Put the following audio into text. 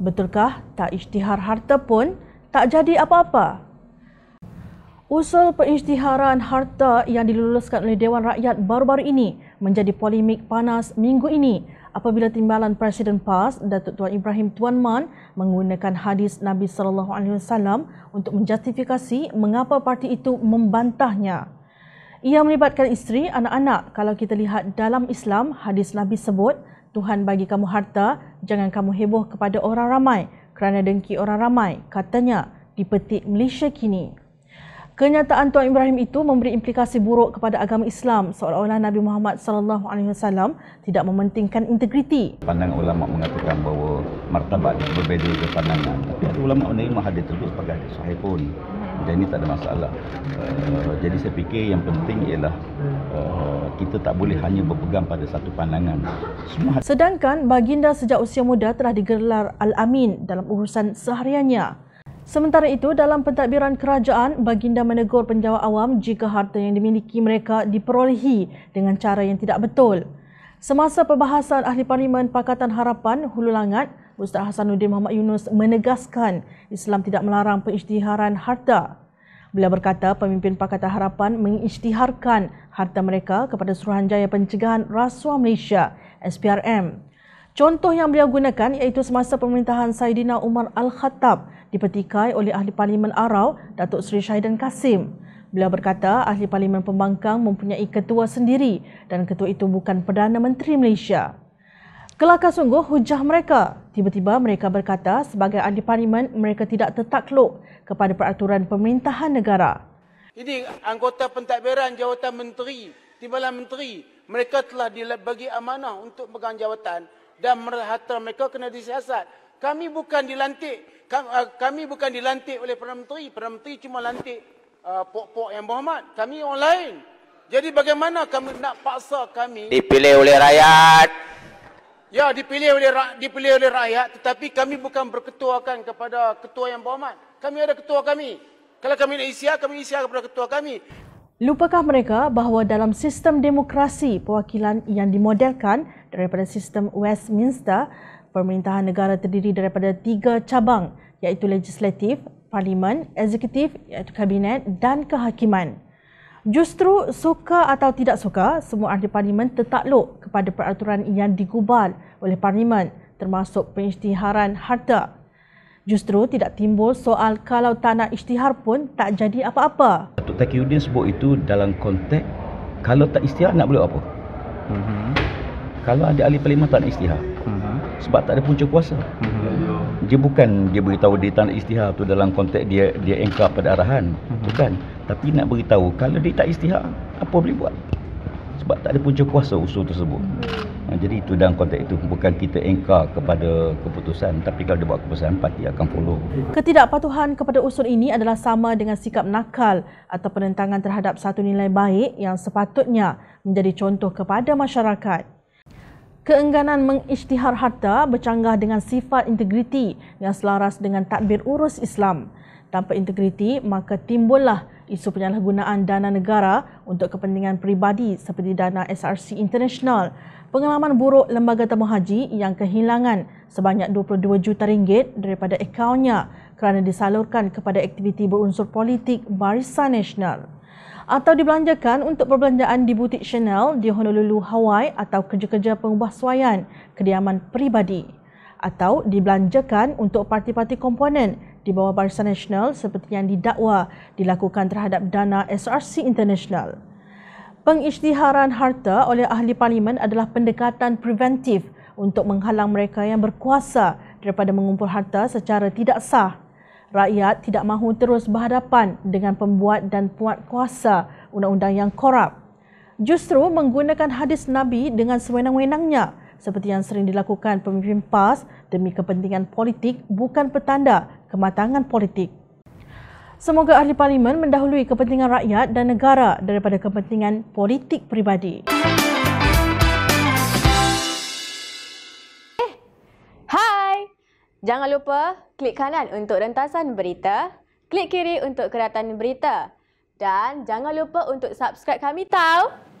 Betulkah tak isytihar harta pun tak jadi apa-apa? Usul perisytiharan harta yang diluluskan oleh Dewan Rakyat baru-baru ini menjadi polemik panas minggu ini apabila timbalan Presiden PAS Datuk Tuan Ibrahim Tuan Man menggunakan hadis Nabi Sallallahu Alaihi Wasallam untuk menjustifikasi mengapa parti itu membantahnya. Ia melibatkan isteri, anak-anak. Kalau kita lihat dalam Islam, hadis Nabi sebut Tuhan bagi kamu harta, jangan kamu heboh kepada orang ramai kerana dengki orang ramai, katanya di petik Malaysia kini. Kenyataan Tuan Ibrahim itu memberi implikasi buruk kepada agama Islam seolah-olah Nabi Muhammad sallallahu alaihi wasallam tidak mementingkan integriti. Pandangan ulama mengatakan bahawa martabat itu berbeza dengan pandangan. Tapi ada ulama menerima hadis itu sebagai hadis sahih pun. jadi tak ada masalah. Eh, jadi saya fikir yang penting ialah eh, kita tak boleh hanya berpegang pada satu pandangan. Semua... Sedangkan baginda sejak usia muda telah digelar Al-Amin dalam urusan sehariannya. Sementara itu, dalam pentadbiran kerajaan, baginda menegur penjawat awam jika harta yang dimiliki mereka diperolehi dengan cara yang tidak betul. Semasa perbahasan Ahli Parlimen Pakatan Harapan Hulu Langat, Ustaz Hasanuddin Muhammad Yunus menegaskan Islam tidak melarang pengisytiharan harta. Beliau berkata pemimpin Pakatan Harapan mengisytiharkan harta mereka kepada Suruhanjaya Pencegahan Rasuah Malaysia, SPRM. Contoh yang beliau gunakan iaitu semasa pemerintahan Saidina Umar Al-Khattab dipetikai oleh Ahli Parlimen Arau, Datuk Seri Syahidan Kasim. Beliau berkata Ahli Parlimen Pembangkang mempunyai ketua sendiri dan ketua itu bukan Perdana Menteri Malaysia. Kelakar sungguh hujah mereka. Tiba-tiba mereka berkata sebagai ahli parlimen mereka tidak tertakluk kepada peraturan pemerintahan negara. Ini anggota pentadbiran jawatan menteri, timbalan menteri, mereka telah dibagi amanah untuk pegang jawatan dan harta mereka kena disiasat. Kami bukan dilantik, eh, kami bukan dilantik oleh Perdana Menteri. Perdana Menteri cuma lantik uh, pok-pok yang berhormat. Kami orang lain. Jadi bagaimana kamu nak paksa kami? Dipilih oleh rakyat. Ya dipilih oleh dipilih oleh rakyat tetapi kami bukan berketuakan kepada ketua yang berhormat. Kami ada ketua kami. Kalau kami nak isiar, kami isiar kepada ketua kami. Lupakah mereka bahawa dalam sistem demokrasi perwakilan yang dimodelkan daripada sistem Westminster, pemerintahan negara terdiri daripada tiga cabang iaitu legislatif, parlimen, eksekutif iaitu kabinet dan kehakiman. Justru suka atau tidak suka, semua ahli parlimen tertakluk kepada peraturan yang digubal oleh parlimen termasuk pengisytiharan harta. Justru tidak timbul soal kalau tak nak isytihar pun tak jadi apa-apa. Datuk Takiuddin sebut itu dalam konteks kalau tak isytihar nak boleh apa? Mm-hmm. Kalau ada ahli parlimen tak nak isytihar. Mm-hmm. Sebab tak ada punca kuasa. Mm-hmm. Dia bukan dia beritahu dia tak nak isytihar tu dalam konteks dia dia engkar pada arahan. Mm-hmm. Bukan tapi nak beritahu kalau dia tak istihak apa boleh buat sebab tak ada punca kuasa usul tersebut hmm. Ha, jadi itu dalam konteks itu bukan kita engkar kepada keputusan tapi kalau dia buat keputusan parti akan follow ketidakpatuhan kepada usul ini adalah sama dengan sikap nakal atau penentangan terhadap satu nilai baik yang sepatutnya menjadi contoh kepada masyarakat Keengganan mengisytihar harta bercanggah dengan sifat integriti yang selaras dengan takbir urus Islam. Tanpa integriti, maka timbullah isu penyalahgunaan dana negara untuk kepentingan peribadi seperti dana SRC International. Pengalaman buruk lembaga tamu haji yang kehilangan sebanyak 22 juta ringgit daripada akaunnya kerana disalurkan kepada aktiviti berunsur politik Barisan Nasional atau dibelanjakan untuk perbelanjaan di butik Chanel di Honolulu, Hawaii atau kerja-kerja pengubahsuaian kediaman peribadi atau dibelanjakan untuk parti-parti komponen di bawah Barisan Nasional seperti yang didakwa dilakukan terhadap dana SRC International. Pengisytiharan harta oleh ahli parlimen adalah pendekatan preventif untuk menghalang mereka yang berkuasa daripada mengumpul harta secara tidak sah. Rakyat tidak mahu terus berhadapan dengan pembuat dan puat kuasa undang-undang yang korup. Justru menggunakan hadis Nabi dengan sewenang-wenangnya seperti yang sering dilakukan pemimpin PAS demi kepentingan politik bukan petanda kematangan politik. Semoga ahli parlimen mendahului kepentingan rakyat dan negara daripada kepentingan politik peribadi. Eh, hai! Jangan lupa klik kanan untuk rentasan berita, klik kiri untuk keratan berita dan jangan lupa untuk subscribe kami tau.